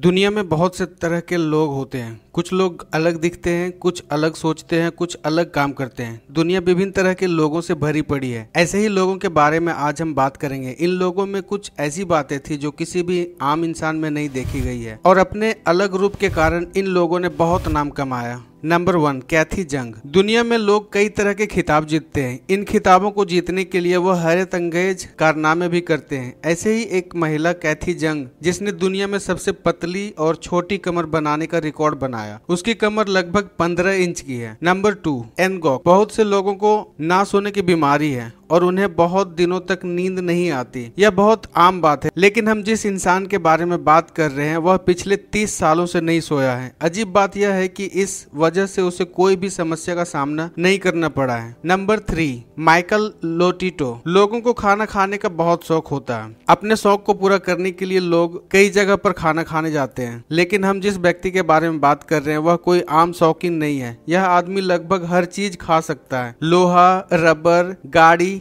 दुनिया में बहुत से तरह के लोग होते हैं कुछ लोग अलग दिखते हैं कुछ अलग सोचते हैं कुछ अलग काम करते हैं दुनिया विभिन्न तरह के लोगों से भरी पड़ी है ऐसे ही लोगों के बारे में आज हम बात करेंगे इन लोगों में कुछ ऐसी बातें थी जो किसी भी आम इंसान में नहीं देखी गई है और अपने अलग रूप के कारण इन लोगों ने बहुत नाम कमाया नंबर वन कैथी जंग दुनिया में लोग कई तरह के खिताब जीतते हैं इन खिताबों को जीतने के लिए वह हैरत अंगेज कारनामे भी करते हैं ऐसे ही एक महिला कैथी जंग जिसने दुनिया में सबसे पतली और छोटी कमर बनाने का रिकॉर्ड बनाया बनाया उसकी कमर लगभग पंद्रह इंच की है नंबर टू एनगॉक बहुत से लोगों को ना सोने की बीमारी है और उन्हें बहुत दिनों तक नींद नहीं आती यह बहुत आम बात है लेकिन हम जिस इंसान के बारे में बात कर रहे हैं वह पिछले तीस सालों से नहीं सोया है अजीब बात यह है कि इस वजह से उसे कोई भी समस्या का सामना नहीं करना पड़ा है नंबर थ्री माइकल लोटिटो लोगों को खाना खाने का बहुत शौक होता है अपने शौक को पूरा करने के लिए लोग कई जगह पर खाना खाने जाते हैं लेकिन हम जिस व्यक्ति के बारे में बात कर रहे हैं वह कोई आम शौकीन नहीं है यह आदमी लगभग हर चीज खा सकता है लोहा रबर गाड़ी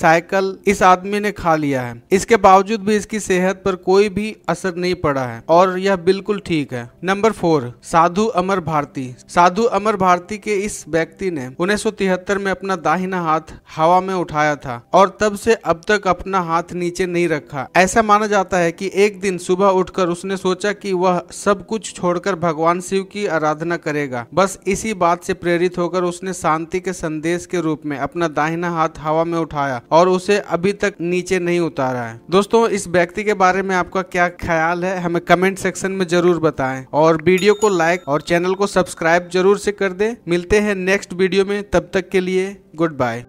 साइकिल इस आदमी ने खा लिया है इसके बावजूद भी इसकी सेहत पर कोई भी असर नहीं पड़ा है और यह बिल्कुल ठीक है नंबर फोर साधु अमर भारती साधु अमर भारती के इस व्यक्ति ने उन्नीस में अपना दाहिना हाथ हवा में उठाया था और तब से अब तक अपना हाथ नीचे नहीं रखा ऐसा माना जाता है कि एक दिन सुबह उठकर उसने सोचा कि वह सब कुछ छोड़कर भगवान शिव की आराधना करेगा बस इसी बात से प्रेरित होकर उसने शांति के संदेश के रूप में अपना दाहिना हाथ हवा में उठाया और उसे अभी तक नीचे नहीं उतारा है दोस्तों इस व्यक्ति के बारे में आपका क्या ख्याल है हमें कमेंट सेक्शन में जरूर बताएं और वीडियो को लाइक और चैनल को सब्सक्राइब जरूर से कर दे मिलते हैं नेक्स्ट वीडियो में तब तक के लिए गुड बाय